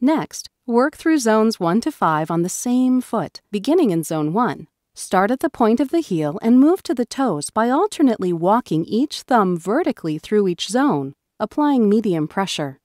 Next, work through zones 1 to 5 on the same foot, beginning in zone 1. Start at the point of the heel and move to the toes by alternately walking each thumb vertically through each zone, applying medium pressure.